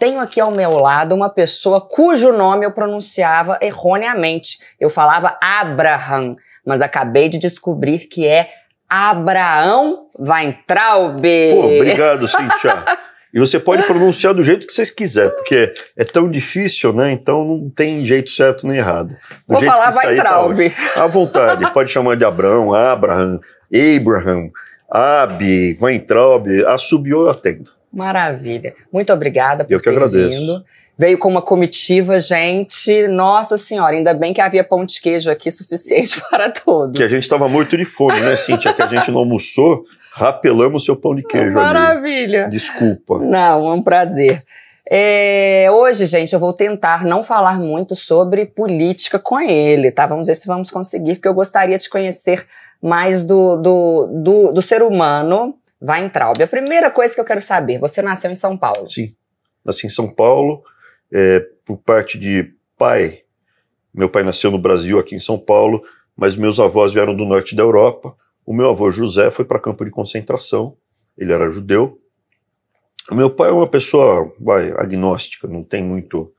Tenho aqui ao meu lado uma pessoa cujo nome eu pronunciava erroneamente. Eu falava Abraham, mas acabei de descobrir que é Abraão Weintraub. Pô, obrigado, Cintia. e você pode pronunciar do jeito que vocês quiser, porque é tão difícil, né? Então não tem jeito certo nem errado. Do Vou falar tá Weintraub. Tá à vontade, pode chamar de Abraão, Abraham, Abraham, Ab, Weintraub, assobiou eu atendo. Maravilha. Muito obrigada por Eu que ter agradeço. vindo. Veio com uma comitiva, gente. Nossa Senhora, ainda bem que havia pão de queijo aqui suficiente para todos. Que a gente estava muito de fome, né, Cintia? que a gente não almoçou, rapelamos o seu pão de ah, queijo. Maravilha. Ali. Desculpa. Não, é um prazer. É, hoje, gente, eu vou tentar não falar muito sobre política com ele, tá? Vamos ver se vamos conseguir, porque eu gostaria de conhecer mais do, do, do, do ser humano Vai Weintraub. A primeira coisa que eu quero saber, você nasceu em São Paulo. Sim, nasci em São Paulo, é, por parte de pai. Meu pai nasceu no Brasil, aqui em São Paulo, mas meus avós vieram do norte da Europa. O meu avô José foi para campo de concentração, ele era judeu. O meu pai é uma pessoa vai, agnóstica, não tem muito.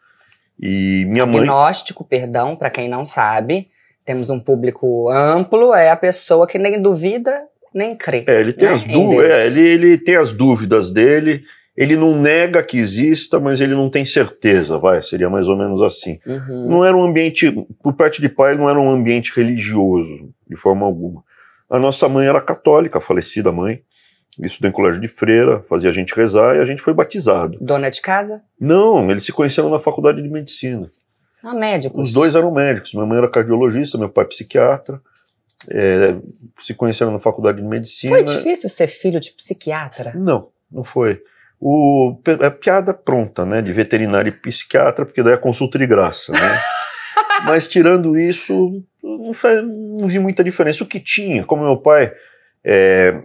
E minha mãe. Agnóstico, perdão, para quem não sabe, temos um público amplo, é a pessoa que nem duvida nem crê. É, ele tem, né? as, du é, ele, ele tem as dúvidas dele, ele não nega que exista, mas ele não tem certeza, vai, seria mais ou menos assim. Uhum. Não era um ambiente, por parte de pai, não era um ambiente religioso, de forma alguma. A nossa mãe era católica, a falecida mãe, estudou em colégio de freira, fazia a gente rezar e a gente foi batizado. Dona de casa? Não, eles se conheceram na faculdade de medicina. Ah, médicos? Os dois eram médicos, minha mãe era cardiologista, meu pai é psiquiatra. É, se conheceram na faculdade de medicina. Foi difícil ser filho de psiquiatra? Não, não foi. O, é piada pronta, né? De veterinário e psiquiatra, porque daí é consulta de graça, né? Mas tirando isso, não, faz, não, vi muita diferença. O que tinha, como meu pai. É,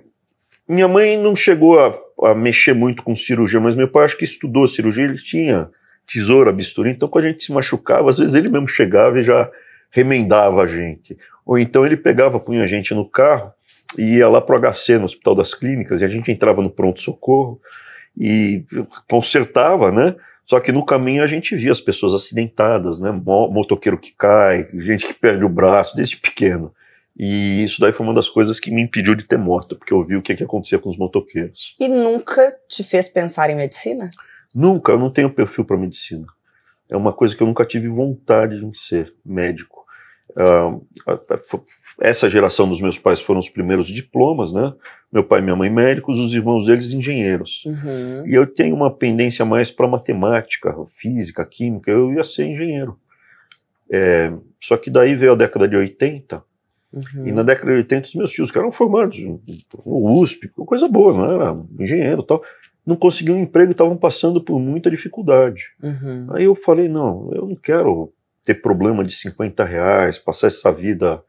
minha mãe não chegou a, a, mexer muito com cirurgia, mas meu pai acho que estudou cirurgia, ele tinha tesoura, bisturi, então quando a gente se machucava, às vezes ele mesmo chegava e já remendava a gente. Ou então ele pegava, punha a gente no carro e ia lá para o HC, no Hospital das Clínicas, e a gente entrava no pronto-socorro e consertava, né? Só que no caminho a gente via as pessoas acidentadas, né? Motoqueiro que cai, gente que perde o braço desde pequeno. E isso daí foi uma das coisas que me impediu de ter moto, porque eu vi o que, que acontecia com os motoqueiros. E nunca te fez pensar em medicina? Nunca, eu não tenho perfil para medicina é uma coisa que eu nunca tive vontade de ser médico. Uh, essa geração dos meus pais foram os primeiros diplomas, né? Meu pai e minha mãe médicos, os irmãos deles engenheiros. Uhum. E eu tenho uma pendência mais para matemática, física, química, eu ia ser engenheiro. É, só que daí veio a década de 80, uhum. e na década de 80 os meus tios que eram formados no USP, coisa boa, não né? era engenheiro tal não conseguiam um emprego, estavam passando por muita dificuldade. Uhum. Aí eu falei, não, eu não quero ter problema de 50 reais, passar essa vida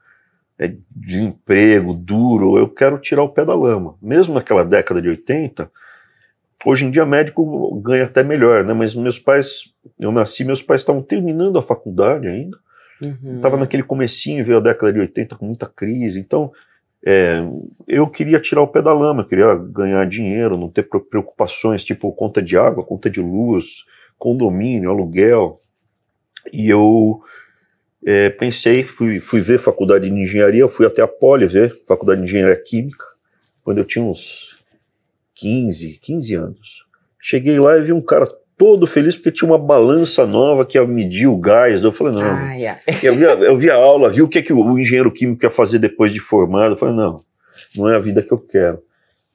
é, de emprego duro, eu quero tirar o pé da lama. Mesmo naquela década de 80, hoje em dia médico ganha até melhor, né? Mas meus pais, eu nasci, meus pais estavam terminando a faculdade ainda, estava uhum. naquele comecinho, veio a década de 80 com muita crise, então é, eu queria tirar o pé da lama, queria ganhar dinheiro, não ter preocupações tipo conta de água, conta de luz, condomínio, aluguel. E eu é, pensei, fui, fui ver faculdade de engenharia, fui até a Poli ver faculdade de engenharia química, quando eu tinha uns 15, 15 anos. Cheguei lá e vi um cara todo feliz porque tinha uma balança nova que ia medir o gás. Eu falei, não. Ah, yeah. eu, via, eu a aula, vi o que, é que o engenheiro químico ia fazer depois de formado. Eu falei, não, não é a vida que eu quero.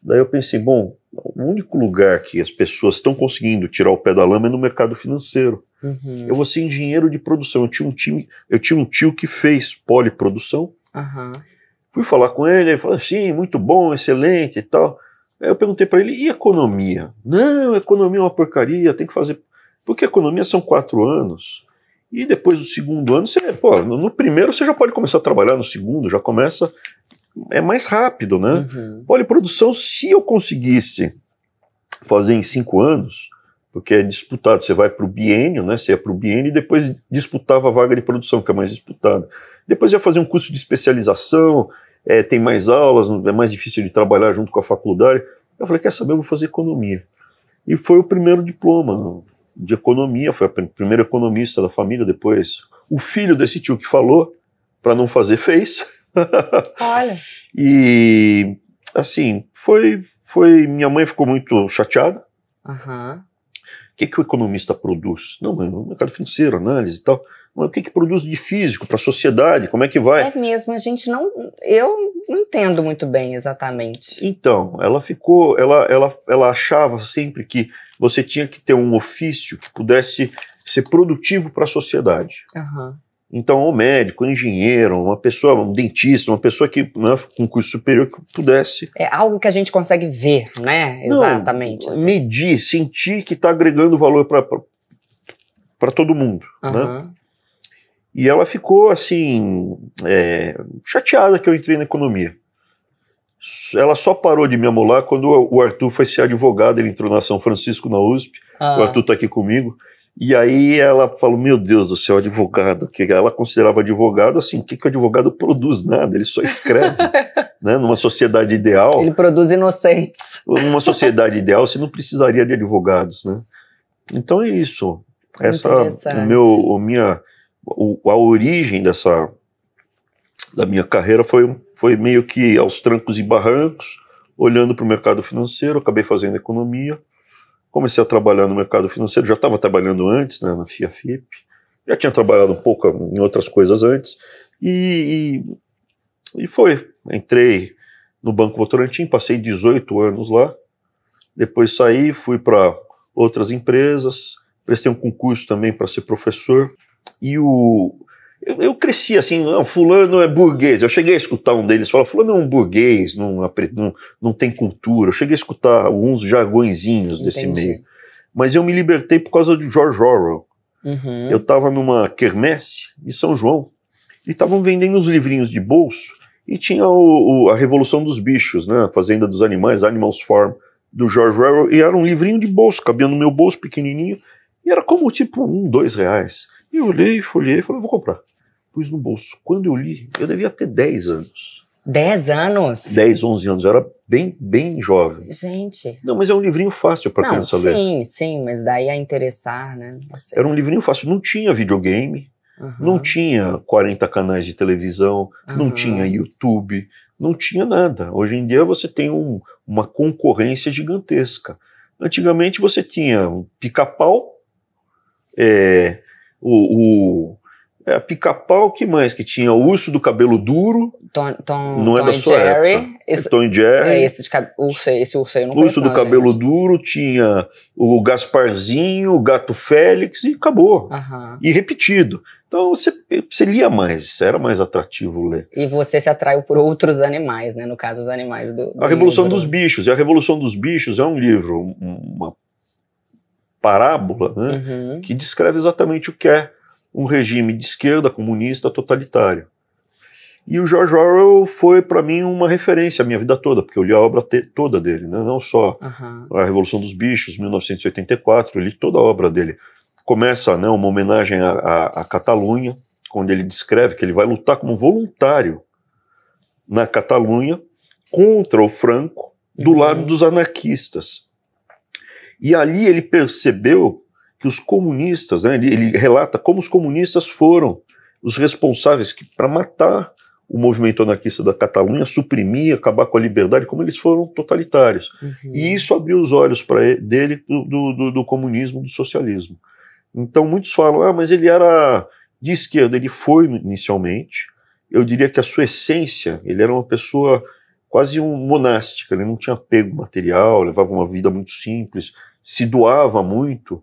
Daí eu pensei, bom, o único lugar que as pessoas estão conseguindo tirar o pé da lama é no mercado financeiro. Uhum. Eu vou ser engenheiro de produção. Eu tinha um time, eu tinha um tio que fez poliprodução. Uhum. Fui falar com ele, ele falou assim, muito bom, excelente e tal. Aí eu perguntei para ele, e economia? Não, economia é uma porcaria, tem que fazer. Porque economia são quatro anos. E depois do segundo ano, você, pô, no primeiro você já pode começar a trabalhar, no segundo já começa. É mais rápido, né? Uhum. Poliprodução, se eu conseguisse fazer em cinco anos, porque é disputado, você vai para o biênio, né? Você ia para o biênio e depois disputava a vaga de produção, que é mais disputada. Depois ia fazer um curso de especialização, é, tem mais aulas, é mais difícil de trabalhar junto com a faculdade. Eu falei, quer saber, eu vou fazer economia. E foi o primeiro diploma de economia, foi o primeiro economista da família, depois o filho desse tio que falou, para não fazer, fez. Olha. e, assim, foi, foi... Minha mãe ficou muito chateada. Aham. Uhum. O que, que o economista produz? Não, mas é mercado financeiro, análise e tal o que, que produz de físico para a sociedade? Como é que vai? É mesmo, a gente não. Eu não entendo muito bem exatamente. Então, ela ficou. Ela, ela, ela achava sempre que você tinha que ter um ofício que pudesse ser produtivo para a sociedade. Uhum. Então, o um médico, um engenheiro, uma pessoa, um dentista, uma pessoa que né, com curso superior que pudesse. É algo que a gente consegue ver, né? Não, Exatamente. Assim. Medir, sentir que está agregando valor para todo mundo. Uhum. Né? E ela ficou assim, é, chateada que eu entrei na economia. Ela só parou de me amolar quando o Arthur foi ser advogado, ele entrou na São Francisco, na USP. Ah. O Arthur está aqui comigo. E aí ela falou: Meu Deus do céu, advogado. Que ela considerava advogado assim: o que, que o advogado produz? Nada, ele só escreve. né? Numa sociedade ideal. Ele produz inocentes. Numa sociedade ideal, você não precisaria de advogados. Né? Então é isso. Essa, o meu, o minha o, a origem dessa da minha carreira foi, foi meio que aos trancos e barrancos, olhando para o mercado financeiro, acabei fazendo economia, comecei a trabalhar no mercado financeiro, já estava trabalhando antes, né, na FIA FIP, já tinha trabalhado um pouco em outras coisas antes, e, e, e foi, entrei no Banco Votorantim, passei 18 anos lá, depois saí, fui para outras empresas, prestei um concurso também para ser professor, e o. Eu, eu cresci assim, não, fulano é burguês. Eu cheguei a escutar um deles falar, fulano é um burguês, não, não, não tem cultura. Eu cheguei a escutar alguns jargõezinhos desse meio. Mas eu me libertei por causa do George Orwell. Uhum. Eu estava numa quermesse em São João e estavam vendendo os livrinhos de bolso e tinha o, o, a Revolução dos Bichos, né? A Fazenda dos Animais, Animals Farm, do George Orwell, e era um livrinho de bolso, cabia no meu bolso pequenininho, e era como tipo um, dois reais. E eu olhei, folhei e falei, vou comprar. Pus no bolso. Quando eu li, eu devia ter 10 anos. 10 anos? 10, 11 anos. Eu era bem, bem jovem. Gente. Não, mas é um livrinho fácil para criança sim, ler. Sim, sim, mas daí a interessar, né? Era um livrinho fácil. Não tinha videogame, uhum. não tinha 40 canais de televisão, uhum. não tinha YouTube, não tinha nada. Hoje em dia você tem um, uma concorrência gigantesca. Antigamente você tinha um pica-pau, é, o, o é, pica-pau, que mais que tinha? O urso do cabelo duro. Tom, Tom, não é Tom é da sua Jerry. época. É esse, Tom Jerry. É, esse, de, urso, esse urso aí eu não O urso do cabelo gente. duro, tinha o Gasparzinho, o Gato Félix e acabou. E repetido. Então você, você lia mais, era mais atrativo ler. E você se atraiu por outros animais, né? No caso, os animais do. do a Revolução livro. dos Bichos. E a Revolução dos Bichos é um livro, uma parábola né, uhum. que descreve exatamente o que é um regime de esquerda comunista totalitário. E o George Orwell foi para mim uma referência a minha vida toda, porque eu li a obra toda dele, né? não só uhum. A Revolução dos Bichos, 1984, eu li toda a obra dele. Começa né, uma homenagem à, à, à Catalunha, onde ele descreve que ele vai lutar como voluntário na Catalunha contra o Franco do uhum. lado dos anarquistas. E ali ele percebeu que os comunistas, né, ele, ele relata como os comunistas foram os responsáveis para matar o movimento anarquista da Catalunha, suprimir, acabar com a liberdade, como eles foram totalitários. Uhum. E isso abriu os olhos para dele do, do, do, comunismo, do socialismo. Então muitos falam, ah, mas ele era de esquerda, ele foi inicialmente. Eu diria que a sua essência, ele era uma pessoa quase um monástica, ele né? não tinha apego material, levava uma vida muito simples, se doava muito,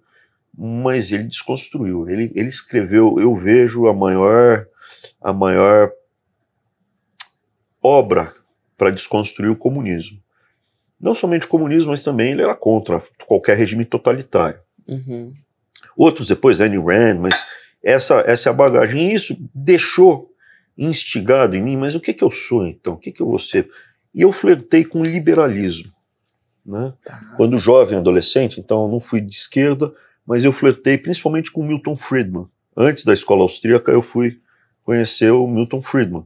mas ele desconstruiu. Ele, ele escreveu, eu vejo a maior a maior obra para desconstruir o comunismo. Não somente o comunismo, mas também ele era contra qualquer regime totalitário. Uhum. Outros depois, Anne Rand, mas essa, essa é a bagagem. E isso deixou instigado em mim, mas o que, que eu sou então? O que, que eu vou ser? E eu flertei com o liberalismo. Né? Tá. Quando jovem, adolescente, então eu não fui de esquerda, mas eu flertei principalmente com Milton Friedman. Antes da escola austríaca, eu fui conhecer o Milton Friedman.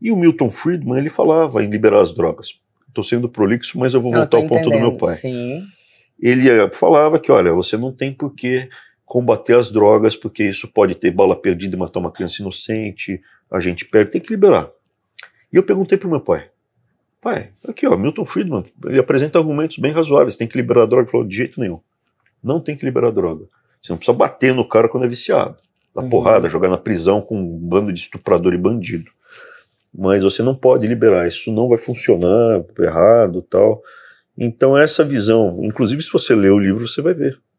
E o Milton Friedman, ele falava em liberar as drogas. Estou sendo prolixo, mas eu vou voltar eu ao ponto do meu pai. Sim. Ele eh, falava que, olha, você não tem por que combater as drogas, porque isso pode ter bala perdida e matar uma criança inocente, a gente perde, tem que liberar. E eu perguntei para o meu pai, Pai, aqui ó, Milton Friedman, ele apresenta argumentos bem razoáveis. Tem que liberar droga. Ele falou, de jeito nenhum. Não tem que liberar droga. Você não precisa bater no cara quando é viciado. Dar uhum. porrada, jogar na prisão com um bando de estuprador e bandido. Mas você não pode liberar, isso não vai funcionar, errado tal. Então essa visão, inclusive se você ler o livro, você vai ver.